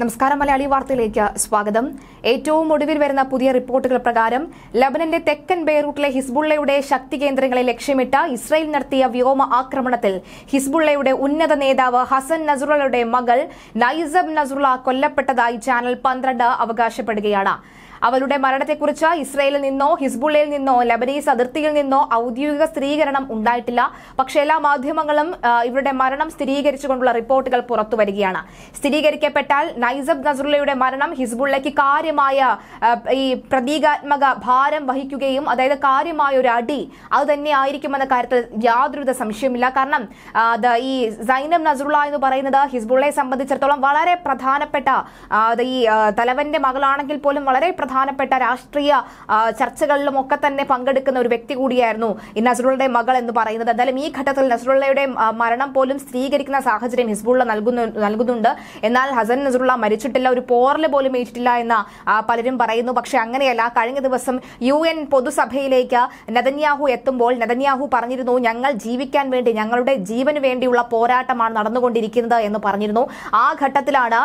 നമസ്കാരം മലയാളി വാർത്തയിലേക്ക് സ്വാഗതം ഏറ്റവും ഒടുവിൽ വരുന്ന പുതിയ റിപ്പോർട്ടുകൾ പ്രകാരം ലബനന്റെ തെക്കൻ ബെയ്റൂട്ടിലെ ഹിസ്ബുള്ളയുടെ ശക്തി കേന്ദ്രങ്ങളെ ലക്ഷ്യമിട്ട ഇസ്രയേൽ നടത്തിയ വ്യോമ ആക്രമണത്തിൽ ഹിസ്ബുള്ളയുടെ ഉന്നത നേതാവ് ഹസൻ നസറുള്ളയുടെ മകൾ നൈസബ് നസറുള്ള കൊല്ലപ്പെട്ടതായി ചാനൽ പന്ത്രണ്ട് അവകാശപ്പെടുകയാണ് അവരുടെ മരണത്തെക്കുറിച്ച് ഇസ്രയേലിൽ നിന്നോ ഹിസ്ബുള്ളയിൽ നിന്നോ ലബനീസ് അതിർത്തിയിൽ നിന്നോ ഔദ്യോഗിക സ്ഥിരീകരണം ഉണ്ടായിട്ടില്ല പക്ഷേ എല്ലാ മാധ്യമങ്ങളും ഇവരുടെ മരണം സ്ഥിരീകരിച്ചുകൊണ്ടുള്ള റിപ്പോർട്ടുകൾ പുറത്തു വരികയാണ് സ്ഥിരീകരിക്കപ്പെട്ടാൽ നൈസബ് നസറുള്ളയുടെ മരണം ഹിസ്ബുള്ളയ്ക്ക് കാര്യമായ ഈ പ്രതീകാത്മക ഭാരം വഹിക്കുകയും അതായത് കാര്യമായ ഒരു അടി അത് തന്നെ ആയിരിക്കുമെന്ന കാര്യത്തിൽ യാതൊരുവിധ സംശയമില്ല കാരണം ഈ സൈനം നസറുള്ള എന്ന് പറയുന്നത് ഹിസ്ബുള്ളയെ സംബന്ധിച്ചിടത്തോളം വളരെ പ്രധാനപ്പെട്ട ഈ തലവന്റെ മകളാണെങ്കിൽ പോലും വളരെ പ്രധാനപ്പെട്ട രാഷ്ട്രീയ ചർച്ചകളിലും ഒക്കെ തന്നെ പങ്കെടുക്കുന്ന ഒരു വ്യക്തി കൂടിയായിരുന്നു ഈ നസറുള്ളയുടെ മകൾ എന്ന് പറയുന്നത് എന്തായാലും ഈ ഘട്ടത്തിൽ നസറുള്ളയുടെ മരണം പോലും സ്ഥിരീകരിക്കുന്ന സാഹചര്യം ഹിസ്ബുള്ള നൽകുന്നു നൽകുന്നുണ്ട് എന്നാൽ ഹസൻ നസറുള്ള മരിച്ചിട്ടില്ല ഒരു പോറല് പോലും ഏറ്റിട്ടില്ല എന്ന് പലരും പറയുന്നു പക്ഷെ അങ്ങനെയല്ല കഴിഞ്ഞ ദിവസം യു എൻ പൊതുസഭയിലേക്ക് നദന്യാഹു എത്തുമ്പോൾ നദന്യാഹു പറഞ്ഞിരുന്നു ഞങ്ങൾ ജീവിക്കാൻ വേണ്ടി ഞങ്ങളുടെ ജീവന് വേണ്ടിയുള്ള പോരാട്ടമാണ് നടന്നുകൊണ്ടിരിക്കുന്നത് എന്ന് പറഞ്ഞിരുന്നു ആ ഘട്ടത്തിലാണ്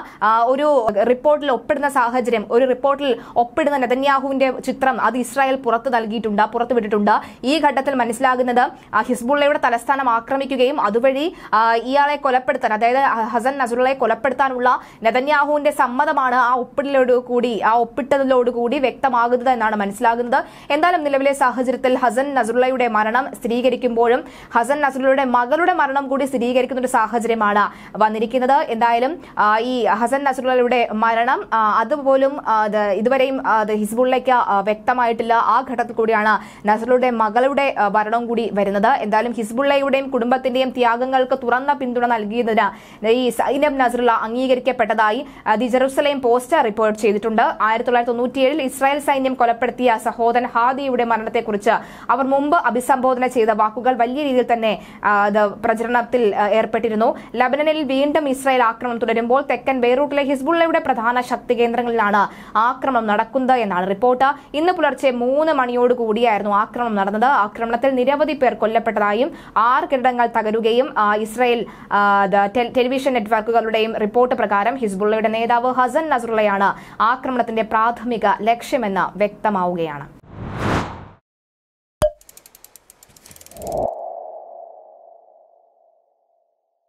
ഒരു റിപ്പോർട്ടിൽ ഒപ്പിടുന്ന സാഹചര്യം ഒരു റിപ്പോർട്ടിൽ ഒപ്പിടുന്ന നെതന്യാഹുവിന്റെ ചിത്രം അത് ഇസ്രായേൽ പുറത്ത് നൽകിയിട്ടുണ്ട് പുറത്തു വിട്ടിട്ടുണ്ട് ഈ ഘട്ടത്തിൽ മനസ്സിലാകുന്നത് ഹിസ്ബുള്ളയുടെ തലസ്ഥാനം ആക്രമിക്കുകയും അതുവഴി ഇയാളെ കൊലപ്പെടുത്താൻ അതായത് ഹസൻ നസറുള്ളയെ കൊലപ്പെടുത്താനുള്ള നെതന്യാഹുവിന്റെ സമ്മതമാണ് ആ ഒപ്പിടലോട് കൂടി ആ ഒപ്പിട്ടതിലോടുകൂടി വ്യക്തമാകുന്നത് എന്നാണ് മനസ്സിലാകുന്നത് എന്തായാലും നിലവിലെ സാഹചര്യത്തിൽ ഹസൻ നസറുള്ളയുടെ മരണം സ്ഥിരീകരിക്കുമ്പോഴും ഹസൻ നസറുള്ളയുടെ മകളുടെ മരണം കൂടി സ്ഥിരീകരിക്കുന്ന ഒരു സാഹചര്യമാണ് വന്നിരിക്കുന്നത് എന്തായാലും ഈ ഹസൻ നസറുള്ളയുടെ മരണം അതുപോലും ഇതുവരെയും അത് ഹിസ്ബുള്ളയ്ക്ക് വ്യക്തമായിട്ടില്ല ആ ഘട്ടത്തിൽ കൂടിയാണ് നസറുടെ മകളുടെ ഭരണം കൂടി വരുന്നത് എന്തായാലും ഹിസ്ബുള്ളയുടെയും കുടുംബത്തിന്റെയും ത്യാഗങ്ങൾക്ക് തുറന്ന പിന്തുണ നൽകിയതിന് ഈ സൈനബ് നസറുള്ള അംഗീകരിക്കപ്പെട്ടതായി ദി ജെറുസലേം പോസ്റ്റ് റിപ്പോർട്ട് ചെയ്തിട്ടുണ്ട് ആയിരത്തി തൊള്ളായിരത്തി തൊണ്ണൂറ്റിയേഴിൽ ഇസ്രായേൽ സൈന്യം കൊലപ്പെടുത്തിയ സഹോദരൻ ഹാദിയുടെ മരണത്തെക്കുറിച്ച് അവർ മുമ്പ് അഭിസംബോധന ചെയ്ത വാക്കുകൾ വലിയ രീതിയിൽ തന്നെ പ്രചരണത്തിൽ ഏർപ്പെട്ടിരുന്നു ലബനനിൽ വീണ്ടും ഇസ്രായേൽ ആക്രമണം തുടരുമ്പോൾ തെക്കൻ ബെയ്റൂട്ടിലെ ഹിസ്ബുള്ളയുടെ പ്രധാന ശക്തി കേന്ദ്രങ്ങളിലാണ് ആക്രമണം നടക്കുന്നത് നടക്കുന്നത് എന്നാണ് റിപ്പോർട്ട് ഇന്ന് പുലർച്ചെ മൂന്ന് മണിയോട് കൂടിയായിരുന്നു ആക്രമണം നടന്നത് ആക്രമണത്തിൽ നിരവധി പേർ കൊല്ലപ്പെട്ടതായും ആറ് കെട്ടിടങ്ങൾ തകരുകയും ഇസ്രയേൽ ടെലിവിഷൻ നെറ്റ്വർക്കുകളുടെയും റിപ്പോർട്ട് പ്രകാരം ഹിസ്ബുള്ളയുടെ നേതാവ് ഹസൻ നസറുള്ളയാണ് ആക്രമണത്തിന്റെ പ്രാഥമിക ലക്ഷ്യമെന്ന് വ്യക്തമാവുകയാണ്